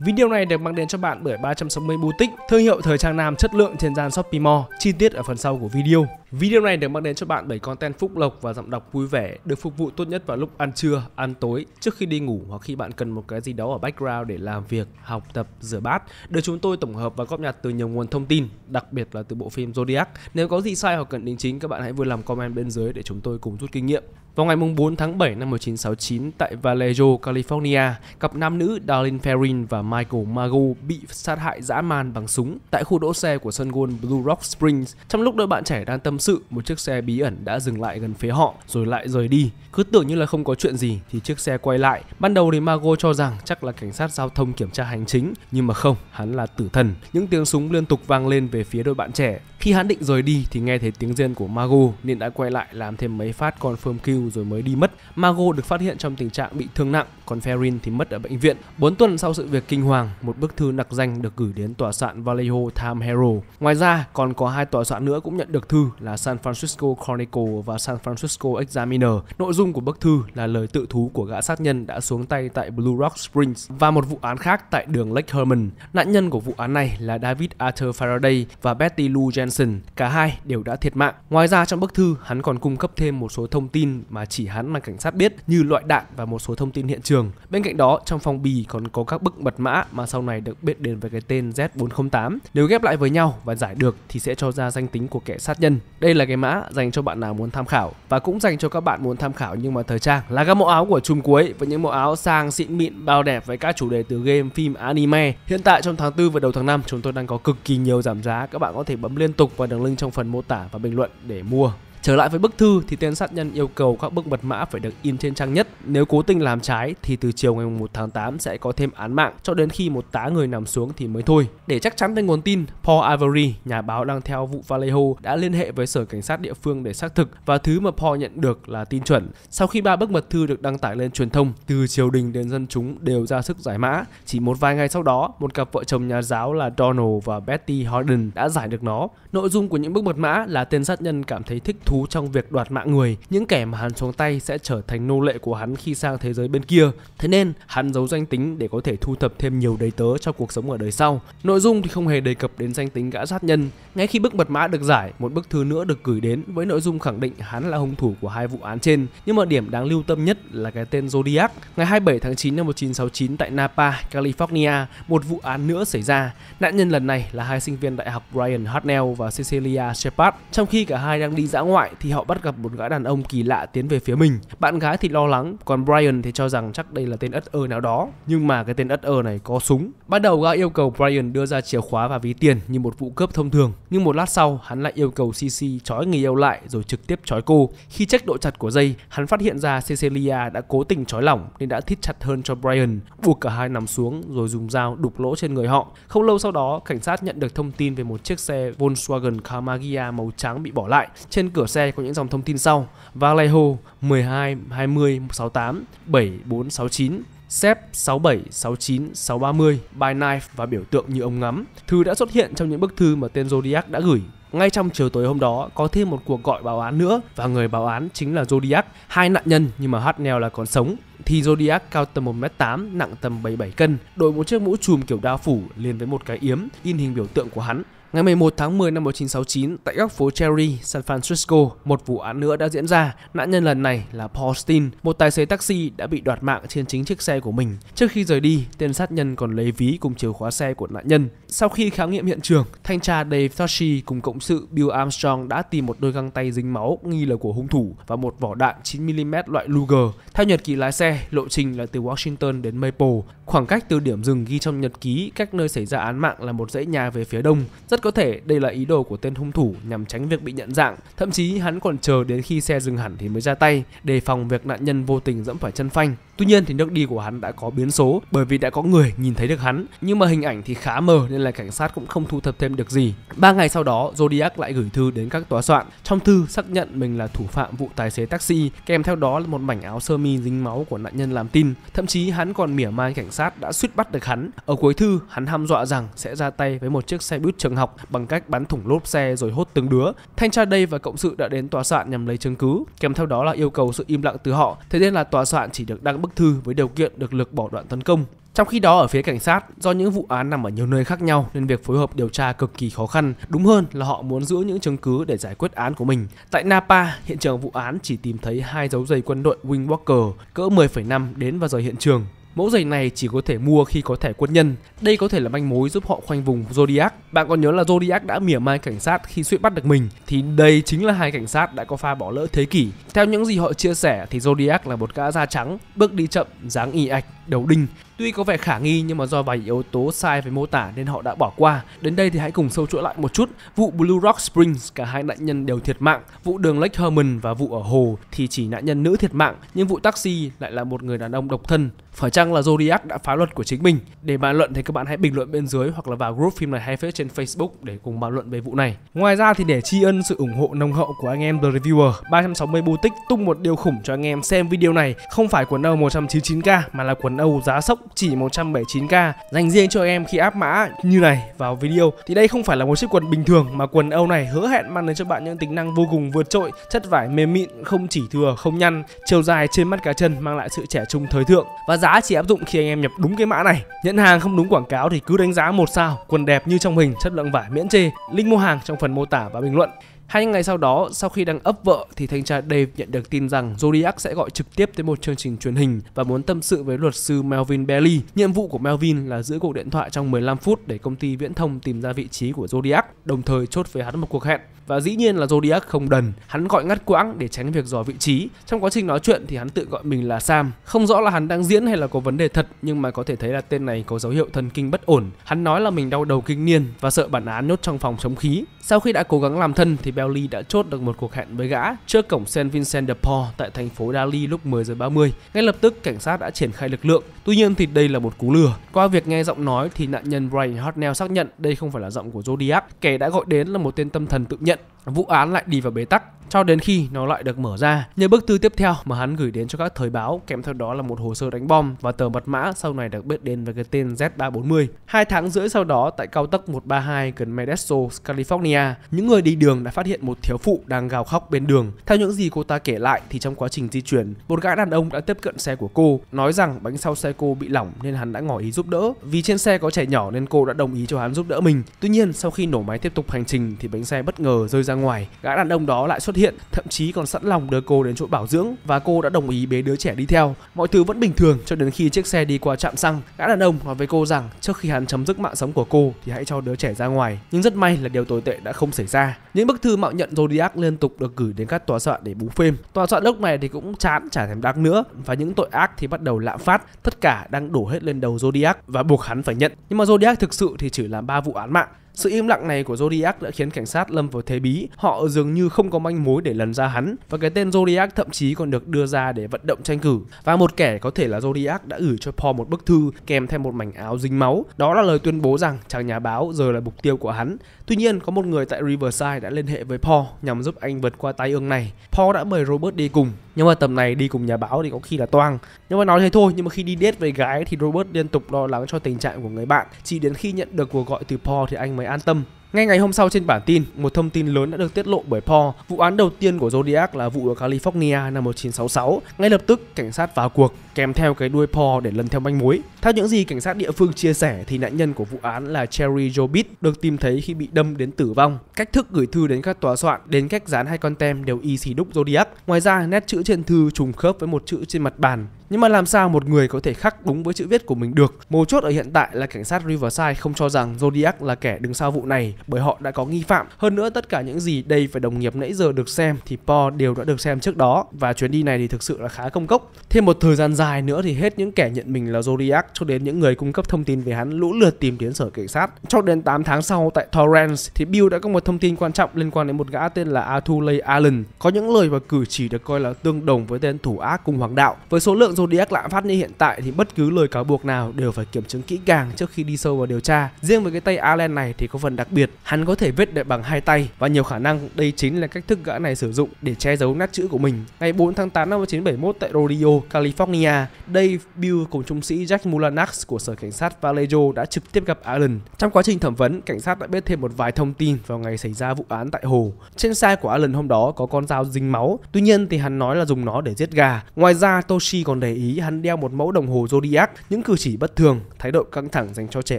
Video này được mang đến cho bạn bởi 360 Boutique, thương hiệu thời trang nam chất lượng trên gian Shopee Mall, chi tiết ở phần sau của video. Video này được mang đến cho bạn bởi content phúc lộc và giọng đọc vui vẻ được phục vụ tốt nhất vào lúc ăn trưa, ăn tối, trước khi đi ngủ hoặc khi bạn cần một cái gì đó ở background để làm việc, học tập, rửa bát. Được chúng tôi tổng hợp và góp nhặt từ nhiều nguồn thông tin, đặc biệt là từ bộ phim Zodiac. Nếu có gì sai hoặc cần đính chính các bạn hãy vui làm comment bên dưới để chúng tôi cùng rút kinh nghiệm. Vào ngày 4 tháng 7 năm 1969 tại Vallejo, California, cặp nam nữ Darlene Ferrin và Michael Mago bị sát hại dã man bằng súng tại khu đỗ xe của sân golf Blue Rock Springs trong lúc đôi bạn trẻ đang tâm sự, một chiếc xe bí ẩn đã dừng lại gần phía họ rồi lại rời đi. Cứ tưởng như là không có chuyện gì thì chiếc xe quay lại. Ban đầu thì Mago cho rằng chắc là cảnh sát giao thông kiểm tra hành chính, nhưng mà không, hắn là tử thần. Những tiếng súng liên tục vang lên về phía đôi bạn trẻ. Khi hắn định rời đi thì nghe thấy tiếng rên của Mago nên đã quay lại làm thêm mấy phát confirm kill rồi mới đi mất. Mago được phát hiện trong tình trạng bị thương nặng, còn Ferrin thì mất ở bệnh viện. 4 tuần sau sự việc kinh hoàng, một bức thư nặc danh được gửi đến tòa soạn Vallejo Time Herald. Ngoài ra, còn có hai tòa soạn nữa cũng nhận được thư là là San Francisco Chronicle và San Francisco Examiner. Nội dung của bức thư là lời tự thú của gã sát nhân đã xuống tay tại Blue Rock Springs và một vụ án khác tại đường Lake Herman. Nạn nhân của vụ án này là David Arthur Faraday và Betty Lou Jensen. Cả hai đều đã thiệt mạng. Ngoài ra trong bức thư, hắn còn cung cấp thêm một số thông tin mà chỉ hắn mà cảnh sát biết như loại đạn và một số thông tin hiện trường. Bên cạnh đó, trong phong bì còn có các bức mật mã mà sau này được biết đến với cái tên Z408. Nếu ghép lại với nhau và giải được thì sẽ cho ra danh tính của kẻ sát nhân. Đây là cái mã dành cho bạn nào muốn tham khảo và cũng dành cho các bạn muốn tham khảo nhưng mà thời trang là các mẫu áo của chùm cuối và những mẫu áo sang xịn mịn bao đẹp với các chủ đề từ game, phim, anime. Hiện tại trong tháng 4 và đầu tháng 5 chúng tôi đang có cực kỳ nhiều giảm giá, các bạn có thể bấm liên tục vào đường link trong phần mô tả và bình luận để mua. Trở lại với bức thư thì tên sát nhân yêu cầu các bức mật mã phải được in trên trang nhất. Nếu cố tình làm trái thì từ chiều ngày 1 tháng 8 sẽ có thêm án mạng cho đến khi một tá người nằm xuống thì mới thôi. Để chắc chắn về nguồn tin, Paul Ivory, nhà báo đang theo vụ Vallejo đã liên hệ với sở cảnh sát địa phương để xác thực và thứ mà Paul nhận được là tin chuẩn. Sau khi ba bức mật thư được đăng tải lên truyền thông, từ triều đình đến dân chúng đều ra sức giải mã. Chỉ một vài ngày sau đó, một cặp vợ chồng nhà giáo là Donald và Betty Harden đã giải được nó. Nội dung của những bức mật mã là tên sát nhân cảm thấy thích thú trong việc đoạt mạng người, những kẻ mà hắn xuống tay sẽ trở thành nô lệ của hắn khi sang thế giới bên kia. Thế nên, hắn giấu danh tính để có thể thu thập thêm nhiều đầy tớ cho cuộc sống ở đời sau. Nội dung thì không hề đề cập đến danh tính gã sát nhân. Ngay khi bức mật mã được giải, một bức thư nữa được gửi đến với nội dung khẳng định hắn là hung thủ của hai vụ án trên. Nhưng mà điểm đáng lưu tâm nhất là cái tên Zodiac. Ngày 27 tháng 9 năm 1969 tại Napa, California, một vụ án nữa xảy ra. Nạn nhân lần này là hai sinh viên đại học Brian Hartnell và Cecilia Shepard, trong khi cả hai đang đi dã ngoại thoại thì họ bắt gặp một gã đàn ông kỳ lạ tiến về phía mình. Bạn gái thì lo lắng, còn Brian thì cho rằng chắc đây là tên ất ơ nào đó, nhưng mà cái tên ất ơ này có súng. Bắt đầu gã yêu cầu Brian đưa ra chìa khóa và ví tiền như một vụ cướp thông thường, nhưng một lát sau hắn lại yêu cầu CC trói người yêu lại rồi trực tiếp trói cô. Khi check độ chặt của dây, hắn phát hiện ra Cecilia đã cố tình trói lỏng nên đã thít chặt hơn cho Brian, buộc cả hai nằm xuống rồi dùng dao đục lỗ trên người họ. Không lâu sau đó, cảnh sát nhận được thông tin về một chiếc xe Volkswagen Camagia màu trắng bị bỏ lại. Trên cửa xe có những dòng thông tin sau Vallejo 12 20 68 7469 sep 67, 69, 630, by knife và biểu tượng như ống ngắm. Thư đã xuất hiện trong những bức thư mà tên Zodiac đã gửi. Ngay trong chiều tối hôm đó có thêm một cuộc gọi báo án nữa và người báo án chính là Zodiac. Hai nạn nhân nhưng mà Hartnell là còn sống. Thì Zodiac cao tầm 1m8, nặng tầm 77 cân, đội một chiếc mũ trùm kiểu đao phủ liền với một cái yếm in hình biểu tượng của hắn Ngày 11 tháng 10 năm 1969, tại góc phố Cherry, San Francisco, một vụ án nữa đã diễn ra. Nạn nhân lần này là Paul Stein, một tài xế taxi đã bị đoạt mạng trên chính chiếc xe của mình. Trước khi rời đi, tên sát nhân còn lấy ví cùng chìa khóa xe của nạn nhân. Sau khi khám nghiệm hiện trường, thanh tra Dave Toshi cùng cộng sự Bill Armstrong đã tìm một đôi găng tay dính máu nghi là của hung thủ và một vỏ đạn 9mm loại Luger. Theo nhật ký lái xe, lộ trình là từ Washington đến Maple. Khoảng cách từ điểm dừng ghi trong nhật ký cách nơi xảy ra án mạng là một dãy nhà về phía đông. Rất rất có thể đây là ý đồ của tên hung thủ nhằm tránh việc bị nhận dạng, thậm chí hắn còn chờ đến khi xe dừng hẳn thì mới ra tay, đề phòng việc nạn nhân vô tình dẫm phải chân phanh. Tuy nhiên thì nước đi của hắn đã có biến số bởi vì đã có người nhìn thấy được hắn, nhưng mà hình ảnh thì khá mờ nên là cảnh sát cũng không thu thập thêm được gì. Ba ngày sau đó, Zodiac lại gửi thư đến các tòa soạn. Trong thư xác nhận mình là thủ phạm vụ tài xế taxi, kèm theo đó là một mảnh áo sơ mi dính máu của nạn nhân làm tin. Thậm chí hắn còn mỉa mai cảnh sát đã suýt bắt được hắn. Ở cuối thư, hắn ham dọa rằng sẽ ra tay với một chiếc xe buýt trường học bằng cách bắn thủng lốp xe rồi hốt từng đứa. Thanh tra đây và cộng sự đã đến tòa soạn nhằm lấy chứng cứ, kèm theo đó là yêu cầu sự im lặng từ họ. Thế nên là tòa soạn chỉ được đăng bức bức thư với điều kiện được lực bỏ đoạn tấn công. Trong khi đó ở phía cảnh sát, do những vụ án nằm ở nhiều nơi khác nhau nên việc phối hợp điều tra cực kỳ khó khăn. Đúng hơn là họ muốn giữ những chứng cứ để giải quyết án của mình. Tại Napa, hiện trường vụ án chỉ tìm thấy hai dấu giày quân đội Wing Walker cỡ 10,5 đến vào giờ hiện trường Mẫu giày này chỉ có thể mua khi có thẻ quân nhân. Đây có thể là manh mối giúp họ khoanh vùng Zodiac. Bạn còn nhớ là Zodiac đã mỉa mai cảnh sát khi suýt bắt được mình thì đây chính là hai cảnh sát đã có pha bỏ lỡ thế kỷ. Theo những gì họ chia sẻ thì Zodiac là một gã da trắng, bước đi chậm, dáng y ạch đầu đinh. Tuy có vẻ khả nghi nhưng mà do vài yếu tố sai về mô tả nên họ đã bỏ qua. Đến đây thì hãy cùng sâu chuỗi lại một chút. Vụ Blue Rock Springs cả hai nạn nhân đều thiệt mạng. Vụ đường Lake Herman và vụ ở hồ thì chỉ nạn nhân nữ thiệt mạng, nhưng vụ taxi lại là một người đàn ông độc thân. Phải chăng là Zodiac đã phá luật của chính mình? Để bàn luận thì các bạn hãy bình luận bên dưới hoặc là vào group phim này hay phết trên Facebook để cùng bàn luận về vụ này. Ngoài ra thì để tri ân sự ủng hộ nồng hậu của anh em The Reviewer, 360 Boutique tung một điều khủng cho anh em xem video này không phải quần đầu 199k mà là quần Âu giá sốc chỉ 179k dành riêng cho em khi áp mã như này vào video thì đây không phải là một chiếc quần bình thường mà quần Âu này hứa hẹn mang đến cho bạn những tính năng vô cùng vượt trội chất vải mềm mịn không chỉ thừa không nhăn chiều dài trên mắt cá chân mang lại sự trẻ trung thời thượng và giá chỉ áp dụng khi anh em nhập đúng cái mã này nhận hàng không đúng quảng cáo thì cứ đánh giá một sao quần đẹp như trong hình chất lượng vải miễn chê link mua hàng trong phần mô tả và bình luận Hai ngày sau đó, sau khi đang ấp vợ thì thanh tra Dave nhận được tin rằng Zodiac sẽ gọi trực tiếp tới một chương trình truyền hình và muốn tâm sự với luật sư Melvin Bailey. Nhiệm vụ của Melvin là giữ cuộc điện thoại trong 15 phút để công ty viễn thông tìm ra vị trí của Zodiac, đồng thời chốt với hắn một cuộc hẹn. Và dĩ nhiên là Zodiac không đần, hắn gọi ngắt quãng để tránh việc dò vị trí. Trong quá trình nói chuyện thì hắn tự gọi mình là Sam. Không rõ là hắn đang diễn hay là có vấn đề thật, nhưng mà có thể thấy là tên này có dấu hiệu thần kinh bất ổn. Hắn nói là mình đau đầu kinh niên và sợ bản án nhốt trong phòng chống khí. Sau khi đã cố gắng làm thân thì Belly đã chốt được một cuộc hẹn với gã trước cổng Saint Vincent de Paul tại thành phố Dali lúc 10 giờ 30. Ngay lập tức cảnh sát đã triển khai lực lượng. Tuy nhiên thì đây là một cú lừa. Qua việc nghe giọng nói thì nạn nhân Brian Hartnell xác nhận đây không phải là giọng của Zodiac. Kẻ đã gọi đến là một tên tâm thần tự nhận vụ án lại đi vào bế tắc cho đến khi nó lại được mở ra Những bức thư tiếp theo mà hắn gửi đến cho các thời báo kèm theo đó là một hồ sơ đánh bom và tờ mật mã sau này được biết đến với cái tên Z340. Hai tháng rưỡi sau đó tại cao tốc 132 gần Modesto, California, những người đi đường đã phát hiện một thiếu phụ đang gào khóc bên đường. Theo những gì cô ta kể lại thì trong quá trình di chuyển, một gã đàn ông đã tiếp cận xe của cô, nói rằng bánh sau xe cô bị lỏng nên hắn đã ngỏ ý giúp đỡ. Vì trên xe có trẻ nhỏ nên cô đã đồng ý cho hắn giúp đỡ mình. Tuy nhiên, sau khi nổ máy tiếp tục hành trình thì bánh xe bất ngờ rơi ra ngoài gã đàn ông đó lại xuất hiện thậm chí còn sẵn lòng đưa cô đến chỗ bảo dưỡng và cô đã đồng ý bế đứa trẻ đi theo mọi thứ vẫn bình thường cho đến khi chiếc xe đi qua trạm xăng gã đàn ông nói với cô rằng trước khi hắn chấm dứt mạng sống của cô thì hãy cho đứa trẻ ra ngoài nhưng rất may là điều tồi tệ đã không xảy ra những bức thư mạo nhận zodiac liên tục được gửi đến các tòa soạn để bú phim tòa soạn lúc này thì cũng chán chả thèm đáng nữa và những tội ác thì bắt đầu lạm phát tất cả đang đổ hết lên đầu zodiac và buộc hắn phải nhận nhưng mà zodiac thực sự thì chỉ làm ba vụ án mạng sự im lặng này của Zodiac đã khiến cảnh sát lâm vào thế bí. Họ dường như không có manh mối để lần ra hắn và cái tên Zodiac thậm chí còn được đưa ra để vận động tranh cử. Và một kẻ có thể là Zodiac đã gửi cho Paul một bức thư kèm thêm một mảnh áo dính máu. Đó là lời tuyên bố rằng chàng nhà báo giờ là mục tiêu của hắn. Tuy nhiên, có một người tại Riverside đã liên hệ với Paul nhằm giúp anh vượt qua tai ương này. Paul đã mời Robert đi cùng, nhưng mà tầm này đi cùng nhà báo thì có khi là toang. Nhưng mà nói thế thôi, nhưng mà khi đi date với gái thì Robert liên tục lo lắng cho tình trạng của người bạn. Chỉ đến khi nhận được cuộc gọi từ Paul thì anh mới an tâm. Ngay ngày hôm sau trên bản tin, một thông tin lớn đã được tiết lộ bởi Paul. Vụ án đầu tiên của Zodiac là vụ ở California năm 1966. Ngay lập tức, cảnh sát vào cuộc, kèm theo cái đuôi Paul để lần theo manh mối. Theo những gì cảnh sát địa phương chia sẻ thì nạn nhân của vụ án là Cherry Jobit được tìm thấy khi bị đâm đến tử vong. Cách thức gửi thư đến các tòa soạn, đến cách dán hai con tem đều y xì đúc Zodiac. Ngoài ra, nét chữ trên thư trùng khớp với một chữ trên mặt bàn. Nhưng mà làm sao một người có thể khắc đúng với chữ viết của mình được? Mấu chốt ở hiện tại là cảnh sát Riverside không cho rằng Zodiac là kẻ đứng sau vụ này bởi họ đã có nghi phạm. Hơn nữa tất cả những gì đây phải đồng nghiệp nãy giờ được xem thì Po đều đã được xem trước đó và chuyến đi này thì thực sự là khá công cốc. Thêm một thời gian dài nữa thì hết những kẻ nhận mình là Zodiac cho đến những người cung cấp thông tin về hắn lũ lượt tìm đến sở cảnh sát. Cho đến 8 tháng sau tại Torrance thì Bill đã có một thông tin quan trọng liên quan đến một gã tên là Arthur Leigh Allen có những lời và cử chỉ được coi là tương đồng với tên thủ ác cùng hoàng đạo với số lượng Zodiac lạm phát như hiện tại thì bất cứ lời cáo buộc nào đều phải kiểm chứng kỹ càng trước khi đi sâu vào điều tra. Riêng với cái tay Allen này thì có phần đặc biệt, hắn có thể viết được bằng hai tay và nhiều khả năng đây chính là cách thức gã này sử dụng để che giấu nát chữ của mình. Ngày 4 tháng 8 năm 1971 tại Rodeo, California, Dave Bill cùng trung sĩ Jack Mulanax của sở cảnh sát Vallejo đã trực tiếp gặp Allen. Trong quá trình thẩm vấn, cảnh sát đã biết thêm một vài thông tin vào ngày xảy ra vụ án tại hồ. Trên xe của Allen hôm đó có con dao dính máu, tuy nhiên thì hắn nói là dùng nó để giết gà. Ngoài ra Toshi còn để về Ý, hắn đeo một mẫu đồng hồ Zodiac, những cử chỉ bất thường, thái độ căng thẳng dành cho trẻ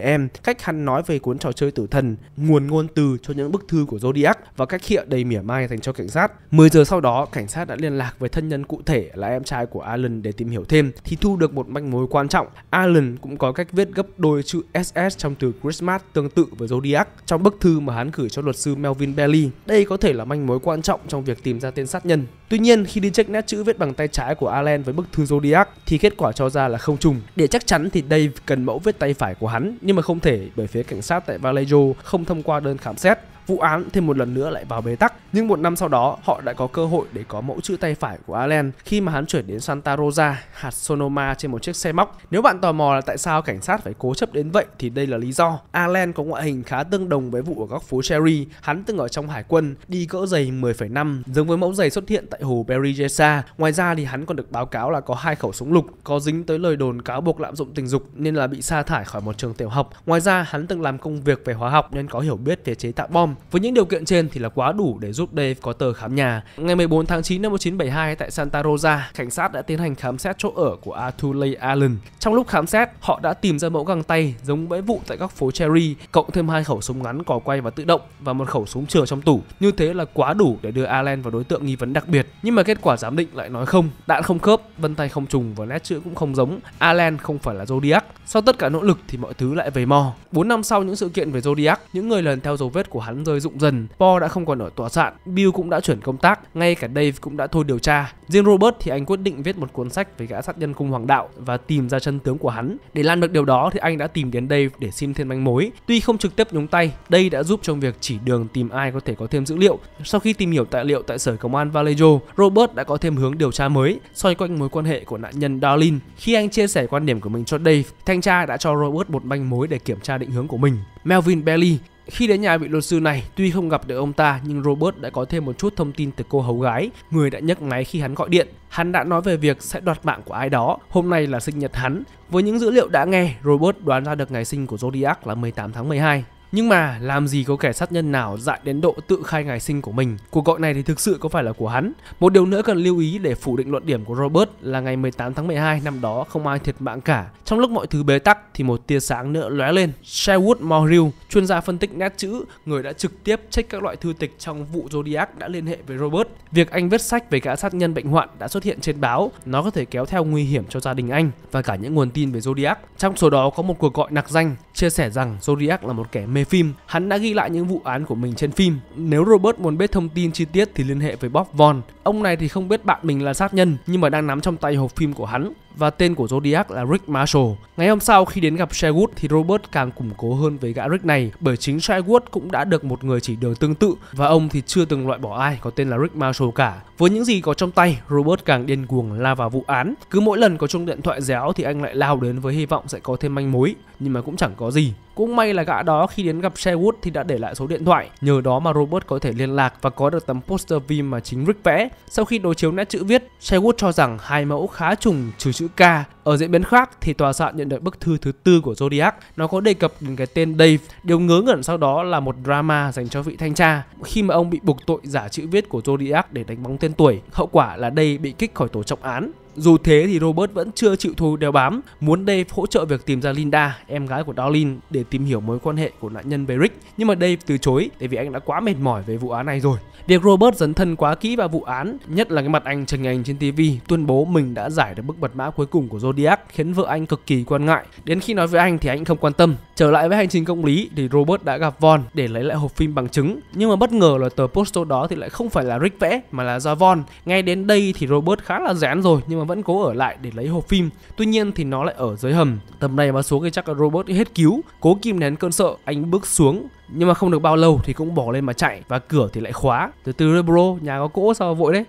em, cách hắn nói về cuốn trò chơi tử thần, nguồn ngôn từ cho những bức thư của Zodiac và cách hiện đầy mỉa mai dành cho cảnh sát. 10 giờ sau đó, cảnh sát đã liên lạc với thân nhân cụ thể là em trai của Alan để tìm hiểu thêm thì thu được một manh mối quan trọng. Alan cũng có cách viết gấp đôi chữ SS trong từ Christmas tương tự với Zodiac trong bức thư mà hắn gửi cho luật sư Melvin Bailey. Đây có thể là manh mối quan trọng trong việc tìm ra tên sát nhân. Tuy nhiên, khi đi check nét chữ viết bằng tay trái của Allen với bức thư Zodiac thì kết quả cho ra là không trùng. Để chắc chắn thì Dave cần mẫu viết tay phải của hắn nhưng mà không thể bởi phía cảnh sát tại Vallejo không thông qua đơn khám xét vụ án thêm một lần nữa lại vào bế tắc. Nhưng một năm sau đó, họ đã có cơ hội để có mẫu chữ tay phải của Allen khi mà hắn chuyển đến Santa Rosa, hạt Sonoma trên một chiếc xe móc. Nếu bạn tò mò là tại sao cảnh sát phải cố chấp đến vậy thì đây là lý do. Allen có ngoại hình khá tương đồng với vụ ở góc phố Cherry. Hắn từng ở trong hải quân, đi cỡ giày 10,5 giống với mẫu giày xuất hiện tại hồ Berry Jesa. Ngoài ra thì hắn còn được báo cáo là có hai khẩu súng lục, có dính tới lời đồn cáo buộc lạm dụng tình dục nên là bị sa thải khỏi một trường tiểu học. Ngoài ra hắn từng làm công việc về hóa học nên có hiểu biết về chế tạo bom Tom. Với những điều kiện trên thì là quá đủ để giúp Dave có tờ khám nhà. Ngày 14 tháng 9 năm 1972 tại Santa Rosa, cảnh sát đã tiến hành khám xét chỗ ở của Arthur Leigh Allen. Trong lúc khám xét, họ đã tìm ra mẫu găng tay giống với vụ tại các phố Cherry, cộng thêm hai khẩu súng ngắn cò quay và tự động và một khẩu súng chừa trong tủ. Như thế là quá đủ để đưa Allen vào đối tượng nghi vấn đặc biệt. Nhưng mà kết quả giám định lại nói không, đạn không khớp, vân tay không trùng và nét chữ cũng không giống. Allen không phải là Zodiac. Sau tất cả nỗ lực thì mọi thứ lại về mò. 4 năm sau những sự kiện về Zodiac, những người lần theo dấu vết của hắn hắn rơi rụng dần, Paul đã không còn ở tòa soạn, Bill cũng đã chuyển công tác, ngay cả Dave cũng đã thôi điều tra. Riêng Robert thì anh quyết định viết một cuốn sách về gã sát nhân cung hoàng đạo và tìm ra chân tướng của hắn. Để làm được điều đó thì anh đã tìm đến Dave để xin thêm manh mối. Tuy không trực tiếp nhúng tay, đây đã giúp trong việc chỉ đường tìm ai có thể có thêm dữ liệu. Sau khi tìm hiểu tài liệu tại sở công an Vallejo, Robert đã có thêm hướng điều tra mới xoay quanh mối quan hệ của nạn nhân Darlene. Khi anh chia sẻ quan điểm của mình cho Dave, thanh tra đã cho Robert một manh mối để kiểm tra định hướng của mình. Melvin Bailey, khi đến nhà vị luật sư này, tuy không gặp được ông ta nhưng Robert đã có thêm một chút thông tin từ cô hầu gái, người đã nhấc máy khi hắn gọi điện. Hắn đã nói về việc sẽ đoạt mạng của ai đó, hôm nay là sinh nhật hắn. Với những dữ liệu đã nghe, Robert đoán ra được ngày sinh của Zodiac là 18 tháng 12. Nhưng mà làm gì có kẻ sát nhân nào dại đến độ tự khai ngày sinh của mình? Cuộc gọi này thì thực sự có phải là của hắn? Một điều nữa cần lưu ý để phủ định luận điểm của Robert là ngày 18 tháng 12 năm đó không ai thiệt mạng cả. Trong lúc mọi thứ bế tắc thì một tia sáng nữa lóe lên. Sherwood Morrill, chuyên gia phân tích nét chữ, người đã trực tiếp check các loại thư tịch trong vụ Zodiac đã liên hệ với Robert. Việc anh viết sách về gã sát nhân bệnh hoạn đã xuất hiện trên báo, nó có thể kéo theo nguy hiểm cho gia đình anh và cả những nguồn tin về Zodiac. Trong số đó có một cuộc gọi nặc danh chia sẻ rằng Zodiac là một kẻ mê mê phim. Hắn đã ghi lại những vụ án của mình trên phim. Nếu Robert muốn biết thông tin chi tiết thì liên hệ với Bob von Ông này thì không biết bạn mình là sát nhân nhưng mà đang nắm trong tay hộp phim của hắn và tên của Zodiac là Rick Marshall. Ngày hôm sau khi đến gặp Sherwood thì Robert càng củng cố hơn với gã Rick này bởi chính Sherwood cũng đã được một người chỉ đường tương tự và ông thì chưa từng loại bỏ ai có tên là Rick Marshall cả. Với những gì có trong tay, Robert càng điên cuồng la vào vụ án. Cứ mỗi lần có chuông điện thoại réo thì anh lại lao đến với hy vọng sẽ có thêm manh mối nhưng mà cũng chẳng có gì. Cũng may là gã đó khi đến gặp Sherwood thì đã để lại số điện thoại, nhờ đó mà Robert có thể liên lạc và có được tấm poster phim mà chính Rick vẽ. Sau khi đối chiếu nét chữ viết, Sherwood cho rằng hai mẫu khá trùng trừ chữ K. Ở diễn biến khác thì tòa soạn nhận được bức thư thứ tư của Zodiac, nó có đề cập đến cái tên Dave. Điều ngớ ngẩn sau đó là một drama dành cho vị thanh tra khi mà ông bị buộc tội giả chữ viết của Zodiac để đánh bóng tên tuổi. Hậu quả là Dave bị kích khỏi tổ trọng án. Dù thế thì Robert vẫn chưa chịu thu đeo bám, muốn Dave hỗ trợ việc tìm ra Linda, em gái của Darlene để tìm hiểu mối quan hệ của nạn nhân với Rick. Nhưng mà Dave từ chối tại vì anh đã quá mệt mỏi về vụ án này rồi. Việc Robert dấn thân quá kỹ vào vụ án, nhất là cái mặt anh trình ảnh trên TV tuyên bố mình đã giải được bức mật mã cuối cùng của Zodiac khiến vợ anh cực kỳ quan ngại. Đến khi nói với anh thì anh không quan tâm. Trở lại với hành trình công lý thì Robert đã gặp Von để lấy lại hộp phim bằng chứng, nhưng mà bất ngờ là tờ poster đó thì lại không phải là Rick vẽ mà là do Von. Ngay đến đây thì Robert khá là rén rồi nhưng mà vẫn cố ở lại để lấy hộp phim. Tuy nhiên thì nó lại ở dưới hầm. Tầm này mà xuống thì chắc là Robert hết cứu. Cố kìm nén cơn sợ, anh bước xuống nhưng mà không được bao lâu thì cũng bỏ lên mà chạy và cửa thì lại khóa. Từ từ rồi bro, nhà có cỗ sao vội đấy.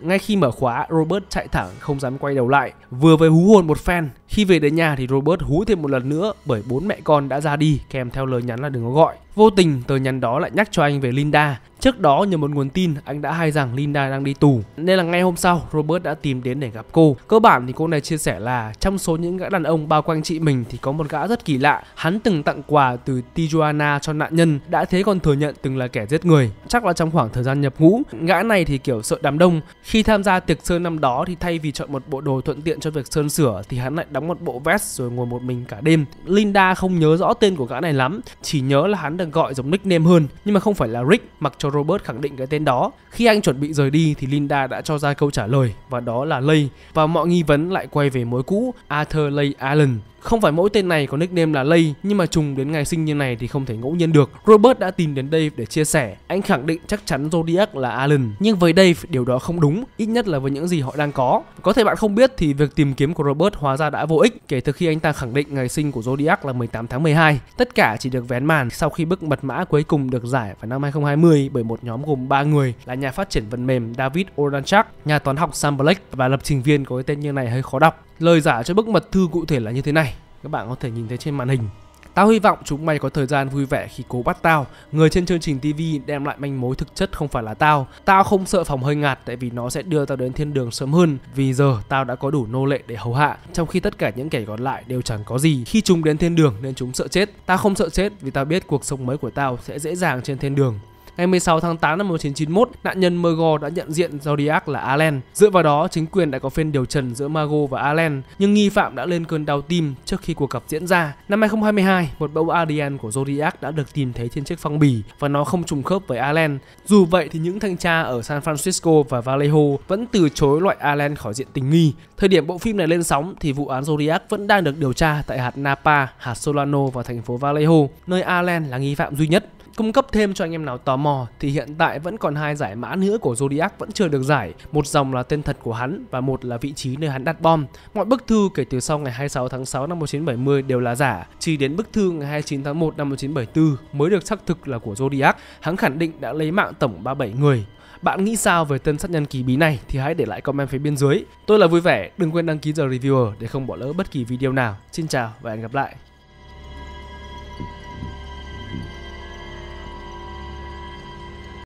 Ngay khi mở khóa, Robert chạy thẳng không dám quay đầu lại. Vừa với hú hồn một phen, khi về đến nhà thì Robert hú thêm một lần nữa bởi bốn mẹ con đã ra đi kèm theo lời nhắn là đừng có gọi. Vô tình tờ nhắn đó lại nhắc cho anh về Linda Trước đó nhờ một nguồn tin, anh đã hay rằng Linda đang đi tù. Nên là ngay hôm sau, Robert đã tìm đến để gặp cô. Cơ bản thì cô này chia sẻ là trong số những gã đàn ông bao quanh chị mình thì có một gã rất kỳ lạ. Hắn từng tặng quà từ Tijuana cho nạn nhân, đã thế còn thừa nhận từng là kẻ giết người. Chắc là trong khoảng thời gian nhập ngũ, gã này thì kiểu sợ đám đông. Khi tham gia tiệc sơn năm đó thì thay vì chọn một bộ đồ thuận tiện cho việc sơn sửa thì hắn lại đóng một bộ vest rồi ngồi một mình cả đêm. Linda không nhớ rõ tên của gã này lắm, chỉ nhớ là hắn được gọi giống nickname hơn, nhưng mà không phải là Rick mặc cho Robert khẳng định cái tên đó. Khi anh chuẩn bị rời đi thì Linda đã cho ra câu trả lời và đó là Lay và mọi nghi vấn lại quay về mối cũ Arthur Lay Allen không phải mỗi tên này có nickname là Lay, nhưng mà trùng đến ngày sinh như này thì không thể ngẫu nhiên được. Robert đã tìm đến Dave để chia sẻ. Anh khẳng định chắc chắn Zodiac là Alan, nhưng với Dave điều đó không đúng, ít nhất là với những gì họ đang có. Có thể bạn không biết thì việc tìm kiếm của Robert hóa ra đã vô ích kể từ khi anh ta khẳng định ngày sinh của Zodiac là 18 tháng 12. Tất cả chỉ được vén màn sau khi bức mật mã cuối cùng được giải vào năm 2020 bởi một nhóm gồm 3 người là nhà phát triển phần mềm David Oranchak, nhà toán học Sam Black và lập trình viên có cái tên như này hơi khó đọc. Lời giả cho bức mật thư cụ thể là như thế này các bạn có thể nhìn thấy trên màn hình. Tao hy vọng chúng mày có thời gian vui vẻ khi cố bắt tao. Người trên chương trình TV đem lại manh mối thực chất không phải là tao. Tao không sợ phòng hơi ngạt tại vì nó sẽ đưa tao đến thiên đường sớm hơn. Vì giờ tao đã có đủ nô lệ để hầu hạ, trong khi tất cả những kẻ còn lại đều chẳng có gì. Khi chúng đến thiên đường nên chúng sợ chết. Tao không sợ chết vì tao biết cuộc sống mới của tao sẽ dễ dàng trên thiên đường. Ngày 16 tháng 8 năm 1991, nạn nhân Murgor đã nhận diện Zodiac là Allen. Dựa vào đó, chính quyền đã có phiên điều trần giữa Mago và Allen, nhưng nghi phạm đã lên cơn đau tim trước khi cuộc gặp diễn ra. Năm 2022, một mẫu ADN của Zodiac đã được tìm thấy trên chiếc phong bì và nó không trùng khớp với Allen. Dù vậy thì những thanh tra ở San Francisco và Vallejo vẫn từ chối loại Allen khỏi diện tình nghi. Thời điểm bộ phim này lên sóng thì vụ án Zodiac vẫn đang được điều tra tại hạt Napa, hạt Solano và thành phố Vallejo, nơi Allen là nghi phạm duy nhất. Cung cấp thêm cho anh em nào tò mò thì hiện tại vẫn còn hai giải mã nữa của Zodiac vẫn chưa được giải, một dòng là tên thật của hắn và một là vị trí nơi hắn đặt bom. Mọi bức thư kể từ sau ngày 26 tháng 6 năm 1970 đều là giả, chỉ đến bức thư ngày 29 tháng 1 năm 1974 mới được xác thực là của Zodiac. Hắn khẳng định đã lấy mạng tổng 37 người. Bạn nghĩ sao về tên sát nhân kỳ bí này thì hãy để lại comment phía bên dưới. Tôi là vui vẻ, đừng quên đăng ký giờ reviewer để không bỏ lỡ bất kỳ video nào. Xin chào và hẹn gặp lại.